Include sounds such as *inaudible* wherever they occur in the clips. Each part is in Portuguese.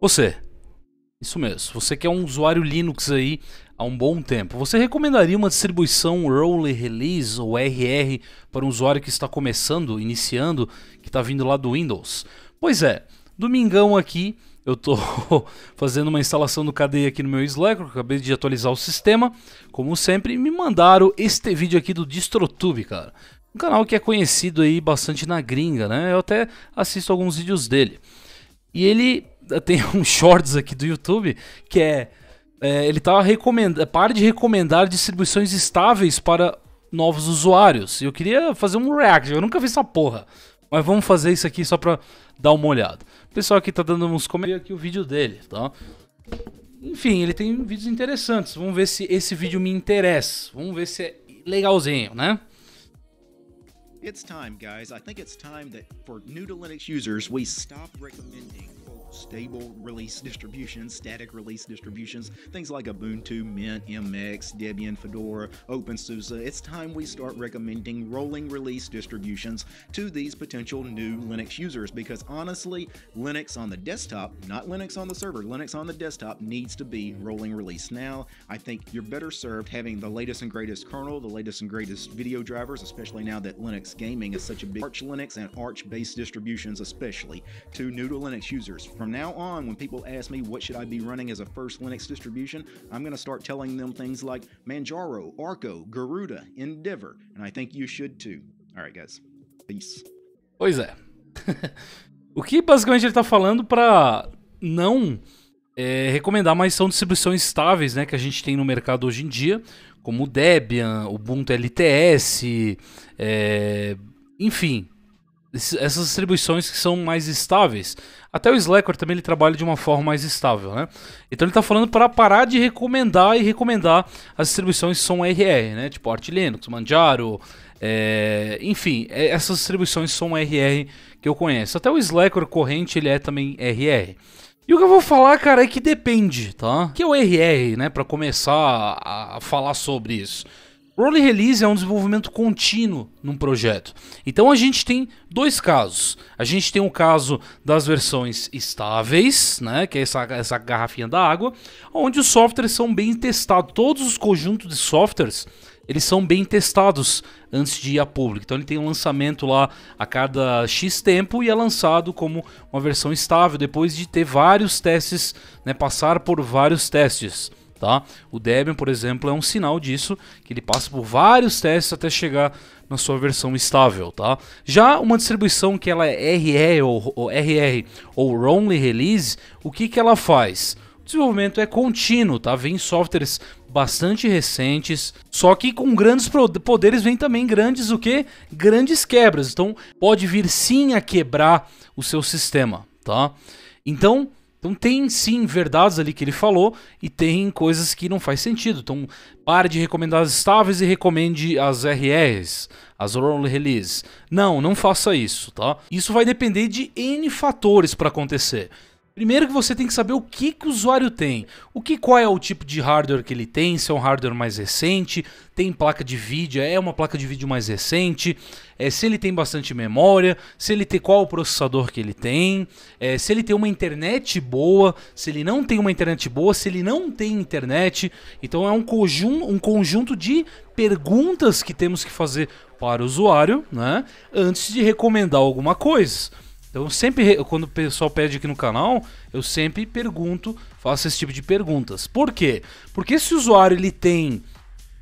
Você. Isso mesmo. Você que é um usuário Linux aí há um bom tempo. Você recomendaria uma distribuição Rolly Release ou RR para um usuário que está começando, iniciando, que está vindo lá do Windows? Pois é, domingão aqui eu estou *laughs* fazendo uma instalação do KDE aqui no meu Slack, acabei de atualizar o sistema, como sempre, e me mandaram este vídeo aqui do DistroTube, cara. Um canal que é conhecido aí bastante na gringa, né? Eu até assisto alguns vídeos dele. E ele tem *laughs* um shorts aqui do YouTube que é, é ele tá recomendando, é pare de recomendar distribuições estáveis para novos usuários. Eu queria fazer um react, eu nunca vi essa porra. Mas vamos fazer isso aqui só pra dar uma olhada. O pessoal aqui tá dando uns comentários aqui o vídeo dele, tá? Enfim, ele tem vídeos interessantes. Vamos ver se esse vídeo me interessa. Vamos ver se é legalzinho, né? It's time, guys. I think it's time that for new to Linux users, we stop recommending stable release distributions, static release distributions, things like Ubuntu, Mint, MX, Debian, Fedora, OpenSUSE, it's time we start recommending rolling release distributions to these potential new Linux users because honestly, Linux on the desktop, not Linux on the server, Linux on the desktop needs to be rolling release now. I think you're better served having the latest and greatest kernel, the latest and greatest video drivers, especially now that Linux gaming is such a big Arch Linux and Arch based distributions, especially to new to Linux users from From now on, when people ask me what should I be running as a first Linux distribution, I'm going to start telling them things like Manjaro, Arco, Garuda, Endeavor, and I think you should too. All right, guys. Peace. Pois é. *laughs* o que basicamente ele está falando para não é, recomendar, mais são distribuições estáveis, né, que a gente tem no mercado hoje em dia, como o Debian, Ubuntu LTS, é, enfim, essas distribuições que são mais estáveis. Até o Slacker também ele trabalha de uma forma mais estável, né? Então ele está falando para parar de recomendar e recomendar as distribuições que são RR, né? Tipo Arch Linux, Manjaro, é... enfim, é, essas distribuições são RR que eu conheço. Até o Slacker corrente ele é também RR. E o que eu vou falar, cara, é que depende, tá? Que é o RR, né? Para começar a falar sobre isso. Rolling release é um desenvolvimento contínuo num projeto. Então a gente tem dois casos. A gente tem o caso das versões estáveis, né, que é essa, essa garrafinha da água, onde os softwares são bem testados. Todos os conjuntos de softwares eles são bem testados antes de ir a público. Então ele tem um lançamento lá a cada X tempo e é lançado como uma versão estável depois de ter vários testes, né, passar por vários testes tá? O Debian, por exemplo, é um sinal disso, que ele passa por vários testes até chegar na sua versão estável, tá? Já uma distribuição que ela é RE ou, ou RR ou Only Release, o que que ela faz? O desenvolvimento é contínuo, tá? Vem softwares bastante recentes, só que com grandes poderes vem também grandes o que? Grandes quebras. Então pode vir sim a quebrar o seu sistema, tá? Então então tem sim verdades ali que ele falou e tem coisas que não faz sentido. Então pare de recomendar as estáveis e recomende as RRs, as roll release. Não, não faça isso, tá? Isso vai depender de N fatores para acontecer. Primeiro que você tem que saber o que, que o usuário tem. O que qual é o tipo de hardware que ele tem, se é um hardware mais recente, tem placa de vídeo, é uma placa de vídeo mais recente, é, se ele tem bastante memória, se ele tem qual o processador que ele tem, é, se ele tem uma internet boa, se ele não tem uma internet boa, se ele não tem internet. Então é um, conjunto, um conjunto de perguntas que temos que fazer para o usuário, né? Antes de recomendar alguma coisa. Então, sempre, quando o pessoal pede aqui no canal, eu sempre pergunto, faço esse tipo de perguntas. Por quê? Porque o usuário ele tem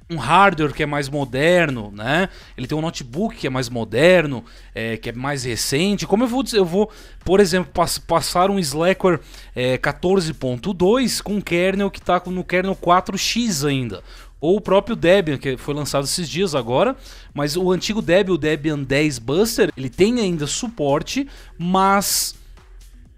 um hardware que é mais moderno, né? Ele tem um notebook que é mais moderno, é, que é mais recente. Como eu vou dizer, eu vou, por exemplo, pass passar um Slackware é, 14.2 com um kernel que está no kernel 4x ainda. Ou o próprio Debian, que foi lançado esses dias agora, mas o antigo Debian, o Debian 10 Buster, ele tem ainda suporte, mas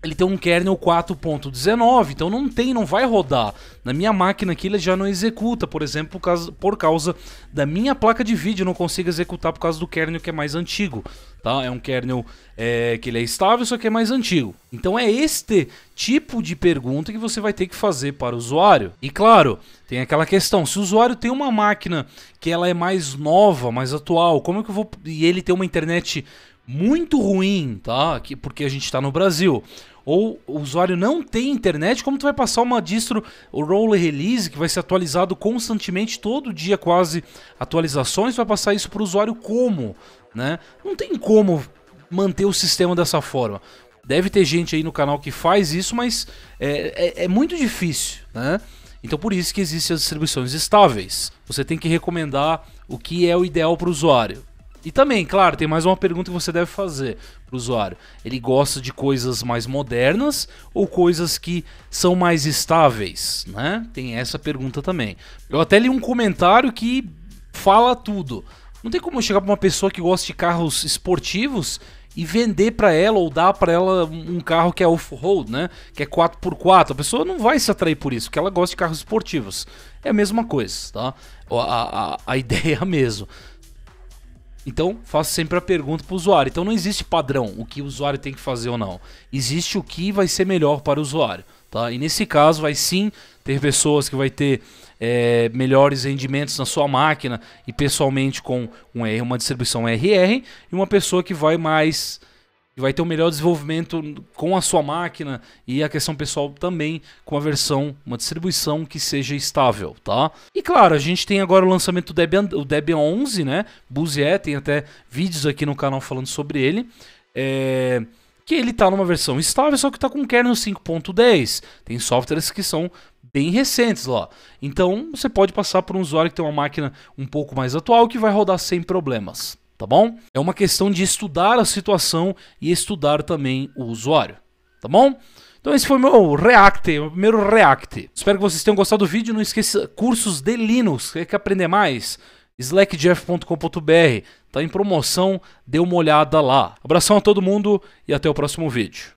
ele tem um kernel 4.19, então não tem, não vai rodar. Na minha máquina aqui ele já não executa, por exemplo, por causa, da minha placa de vídeo, eu não consigo executar por causa do kernel que é mais antigo. Tá? É um kernel é, que ele é estável, só que é mais antigo. Então é este tipo de pergunta que você vai ter que fazer para o usuário. E claro, tem aquela questão, se o usuário tem uma máquina que ela é mais nova, mais atual, como é que eu vou... E ele tem uma internet muito ruim, tá? Que, porque a gente está no Brasil. Ou o usuário não tem internet, como tu vai passar uma distro, o roller release, que vai ser atualizado constantemente, todo dia quase atualizações, vai passar isso para o usuário como? Né? Não tem como manter o sistema dessa forma. Deve ter gente aí no canal que faz isso, mas é, é, é muito difícil, né? Então por isso que existem as distribuições estáveis. Você tem que recomendar o que é o ideal para o usuário. E também, claro, tem mais uma pergunta que você deve fazer pro usuário. Ele gosta de coisas mais modernas ou coisas que são mais estáveis, né? Tem essa pergunta também. Eu até li um comentário que fala tudo. Não tem como chegar para uma pessoa que gosta de carros esportivos e vender para ela ou dar para ela um carro que é off-road, né? Que é 4x4. A pessoa não vai se atrair por isso, porque ela gosta de carros esportivos. É a mesma coisa, tá? A, a, a *laughs* ideia mesmo. Então, faço sempre a pergunta para o usuário. Então, não existe padrão o que o usuário tem que fazer ou não. Existe o que vai ser melhor para o usuário. Tá? E nesse caso, vai sim ter pessoas que vai ter é, melhores rendimentos na sua máquina e pessoalmente com um uma distribuição RR e uma pessoa que vai mais e vai ter o um melhor desenvolvimento com a sua máquina e a questão pessoal também com a versão, uma distribuição que seja estável, tá? E claro, a gente tem agora o lançamento do Debian, o Debian 11, né? Buzier, tem até vídeos aqui no canal falando sobre ele. É que ele está numa versão estável, só que está com kernel 5.10. Tem softwares que são bem recentes lá. Então você pode passar por um usuário que tem uma máquina um pouco mais atual que vai rodar sem problemas tá bom? É uma questão de estudar a situação e estudar também o usuário, tá bom? Então esse foi meu React, meu primeiro React. Espero que vocês tenham gostado do vídeo. Não esqueça cursos de Linux, quer que aprender mais? slackjeff.com.br, tá em promoção, dê uma olhada lá. Abração a todo mundo e até o próximo vídeo.